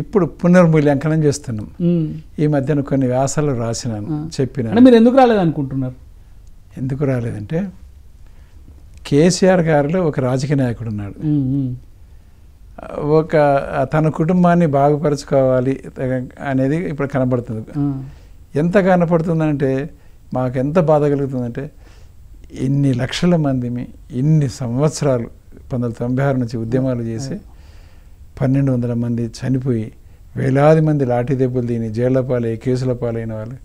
ఇప్పుడు పునర్మూల్యాంకనం చేస్తున్నాం ఈ మధ్యన కొన్ని వ్యాసాలు రాసినాను చెప్పినాను మీరు ఎందుకు రాలేదనుకుంటున్నారు ఎందుకు రాలేదంటే కేసీఆర్ గారిలో ఒక రాజకీయ నాయకుడు ఉన్నాడు ఒక తన కుటుంబాన్ని బాగుపరచుకోవాలి అనేది ఇప్పుడు కనబడుతుంది ఎంత కనపడుతుందంటే మాకు ఎంత బాధ కలుగుతుందంటే ఇన్ని లక్షల మందిని ఇన్ని సంవత్సరాలు పంతొమ్మిది తొంభై ఆరు నుంచి ఉద్యమాలు చేసి పన్నెండు వందల మంది చనిపోయి వేలాది మంది లాఠీ దెబ్బలు తిని జైళ్ల పాలై కేసుల పాలైన వాళ్ళు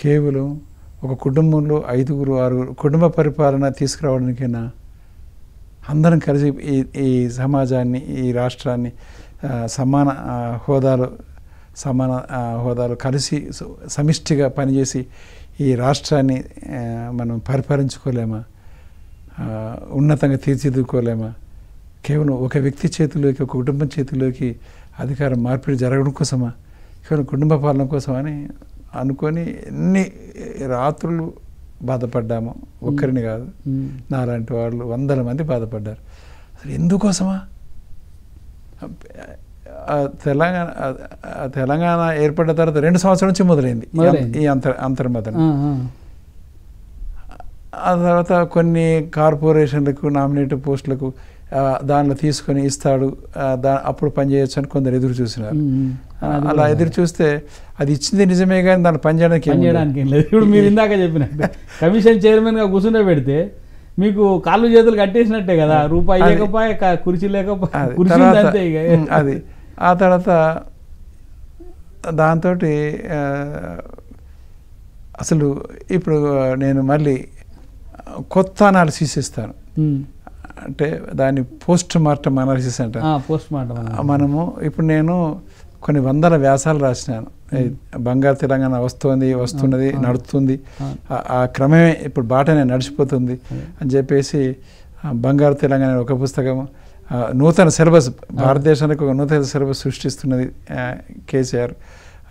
కేవలం ఒక కుటుంబంలో ఐదుగురు ఆరుగురు కుటుంబ పరిపాలన తీసుకురావడానికైనా అందరం కలిసి ఈ ఈ సమాజాన్ని ఈ రాష్ట్రాన్ని సమాన హోదాలు సమాన హోదాలు కలిసి సమిష్టిగా పనిచేసి ఈ రాష్ట్రాన్ని మనం పరిపాలించుకోలేమా ఉన్నతంగా తీర్చిదిద్దుకోలేమా కేవలం ఒక వ్యక్తి చేతిలోకి ఒక కుటుంబం చేతిలోకి అధికారం మార్పిడి జరగడం కోసమా కేవలం కుటుంబ పాలన కోసమని అని అనుకొని ఎన్ని రాత్రులు బాధపడ్డాము ఒక్కరిని కాదు నాలాంటి వాళ్ళు వందల మంది బాధపడ్డారు అసలు ఎందుకోసమా తెలంగాణ తెలంగాణ ఏర్పడిన తర్వాత రెండు సంవత్సరాల నుంచి మొదలైంది ఈ అంతర్ అంతర్మతన ఆ తర్వాత కొన్ని కార్పొరేషన్లకు నామినేటెడ్ పోస్టులకు దాన్ని తీసుకొని ఇస్తాడు దా అప్పుడు పనిచేయచ్చు అని కొందరు ఎదురు చూసినారు అలా ఎదురు చూస్తే అది ఇచ్చింది నిజమే కానీ దాన్ని పనిచేయడానికి చేయడానికి లేదు ఇప్పుడు మీరు ఇందాక చెప్పిన కమిషన్ చైర్మన్గా కూర్చునే పెడితే మీకు కాళ్ళు చేతులు కట్టేసినట్టే కదా రూపాయి లేకపోయి కుర్చీ లేకపోతే కుర్చీ అది ఆ తర్వాత దాంతో అసలు ఇప్పుడు నేను మళ్ళీ కొత్త అనాలిసిస్ ఇస్తాను అంటే దాని పోస్ట్ మార్టం అనాలిసిస్ అంట పోస్ట్ మార్టం మనము ఇప్పుడు నేను కొన్ని వందల వ్యాసాలు రాసినాను బంగారు తెలంగాణ వస్తుంది వస్తున్నది నడుస్తుంది ఆ క్రమమే ఇప్పుడు బాటనే నడిచిపోతుంది అని చెప్పేసి బంగారు తెలంగాణ ఒక పుస్తకం నూతన సిలబస్ భారతదేశానికి ఒక నూతన సిలబస్ సృష్టిస్తున్నది కేసీఆర్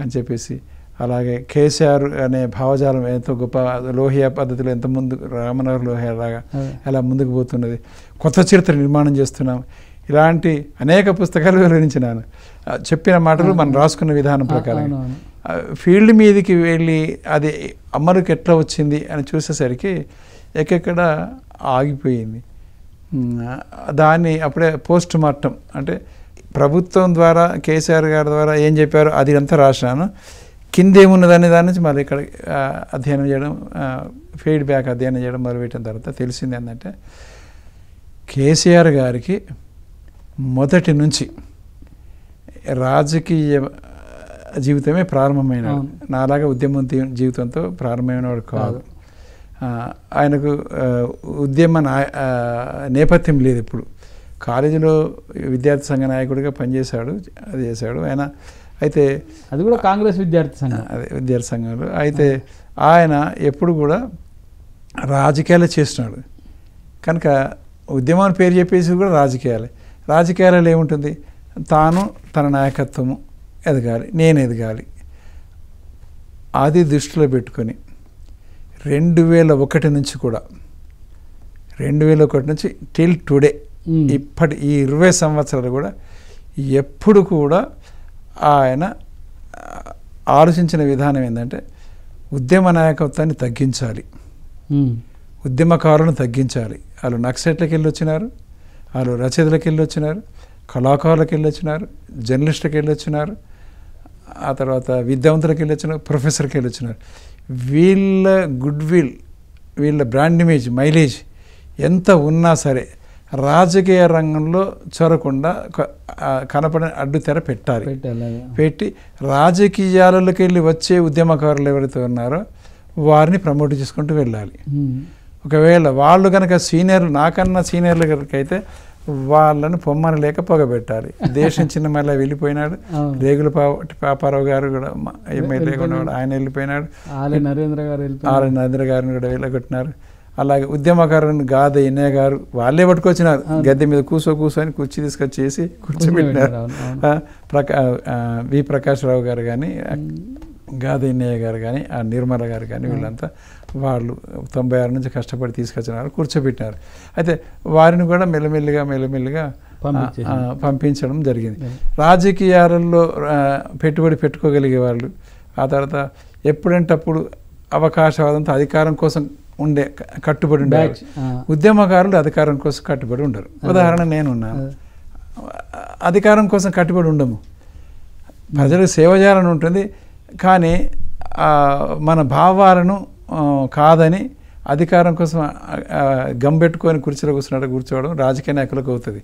అని చెప్పేసి అలాగే కేసీఆర్ అనే భావజాలం ఎంతో గొప్ప లోహియా పద్ధతిలో ఎంత ముందు రామనగర్ లోహియా లాగా అలా ముందుకు పోతున్నది కొత్త చరిత్ర నిర్మాణం చేస్తున్నాం ఇలాంటి అనేక పుస్తకాలు వెల్లడించినాను చెప్పిన మాటలు మనం రాసుకున్న విధానం ప్రకారం ఫీల్డ్ మీదకి వెళ్ళి అది అమలుకి ఎట్లా వచ్చింది అని చూసేసరికి ఎక్కడ ఆగిపోయింది దాన్ని అప్పుడే పోస్ట్ మార్టం అంటే ప్రభుత్వం ద్వారా కేసీఆర్ గారి ద్వారా ఏం చెప్పారో అది అంతా రాసినాను కింద ఏమున్నదనే దాని నుంచి మళ్ళీ ఇక్కడ అధ్యయనం చేయడం ఫీడ్బ్యాక్ అధ్యయనం చేయడం మొదలుపెట్టిన తర్వాత తెలిసింది ఏంటంటే కేసీఆర్ గారికి మొదటి నుంచి రాజకీయ జీవితమే ప్రారంభమైన నాలాగా ఉద్యమం జీవితంతో ప్రారంభమైనవాడు కాదు ఆయనకు ఉద్యమ నేపథ్యం లేదు ఇప్పుడు కాలేజీలో విద్యార్థి సంఘ నాయకుడిగా పనిచేశాడు అది చేశాడు ఆయన అయితే అది కూడా కాంగ్రెస్ విద్యార్థి సంఘం అదే విద్యార్థి సంఘాలు అయితే ఆయన ఎప్పుడు కూడా రాజకీయాలే చేస్తున్నాడు కనుక ఉద్యమాన్ని పేరు చెప్పేసి కూడా రాజకీయాలే రాజకీయాలలో ఏముంటుంది తాను తన నాయకత్వము ఎదగాలి నేను ఎదగాలి అది దృష్టిలో పెట్టుకొని రెండు వేల ఒకటి నుంచి కూడా రెండు వేల ఒకటి నుంచి టిల్ టుడే ఇప్పటి ఈ ఇరవై సంవత్సరాలు కూడా ఎప్పుడు కూడా ఆయన ఆలోచించిన విధానం ఏంటంటే ఉద్యమ నాయకత్వాన్ని తగ్గించాలి ఉద్యమకారులను తగ్గించాలి వాళ్ళు నక్సెట్లకి వెళ్ళి వచ్చినారు వాళ్ళు రచయితలకు వెళ్ళి వచ్చినారు కళాకారులకు వెళ్ళి వచ్చినారు జర్నలిస్టులకు వెళ్ళి వచ్చినారు ఆ తర్వాత విద్యావంతులకు వెళ్ళి వచ్చినారు ప్రొఫెసర్కి వెళ్ళి వచ్చినారు వీళ్ళ గుడ్ విల్ వీళ్ళ బ్రాండ్ ఇమేజ్ మైలేజ్ ఎంత ఉన్నా సరే రాజకీయ రంగంలో చొరకుండా కనపడిన అడ్డుతెర పెట్టాలి పెట్టి రాజకీయాలకి వెళ్ళి వచ్చే ఉద్యమకారులు ఎవరైతే ఉన్నారో వారిని ప్రమోట్ చేసుకుంటూ వెళ్ళాలి ఒకవేళ వాళ్ళు కనుక సీనియర్లు నాకన్నా సీనియర్లు కనుకైతే అయితే పొమ్మని లేక పొగబెట్టాలి దేశం చిన్న మళ్ళీ వెళ్ళిపోయినాడు రేగుల పాపారావు గారు కూడా ఎమ్మెల్యే కూడా ఆయన వెళ్ళిపోయినాడు ఆలయ నరేంద్ర గారు ఆలయ నరేంద్ర గారిని కూడా వెళ్ళగొట్టినారు అలాగే ఉద్యమకారుని గాథ ఎన్నయ్య గారు వాళ్ళే పట్టుకొచ్చినారు గద్దె మీద కూసో కూసో అని తీసుకొచ్చి తీసుకొచ్చేసి కూర్చోబెట్టినారు ప్రకా వి ప్రకాశ్రావు గారు కానీ గాథ ఎన్నయ్య గారు కానీ ఆ నిర్మల గారు కానీ వీళ్ళంతా వాళ్ళు తొంభై ఆరు నుంచి కష్టపడి తీసుకొచ్చినారు కూర్చోబెట్టినారు అయితే వారిని కూడా మెల్లమెల్లిగా మెల్లమెల్లిగా పంపించడం జరిగింది రాజకీయాలలో పెట్టుబడి పెట్టుకోగలిగే వాళ్ళు ఆ తర్వాత ఎప్పుడంటప్పుడు అవకాశవాదంతో అధికారం కోసం ఉండే కట్టుబడి ఉండే ఉద్యమకారులు అధికారం కోసం కట్టుబడి ఉండరు ఉదాహరణ నేనున్నాను అధికారం కోసం కట్టుబడి ఉండము ప్రజలకు సేవ చేయాలని ఉంటుంది కానీ మన భావాలను కాదని అధికారం కోసం గంబెట్టుకొని కుర్చీలో కూర్చున్నట్టు కూర్చోవడం రాజకీయ నాయకులకు అవుతుంది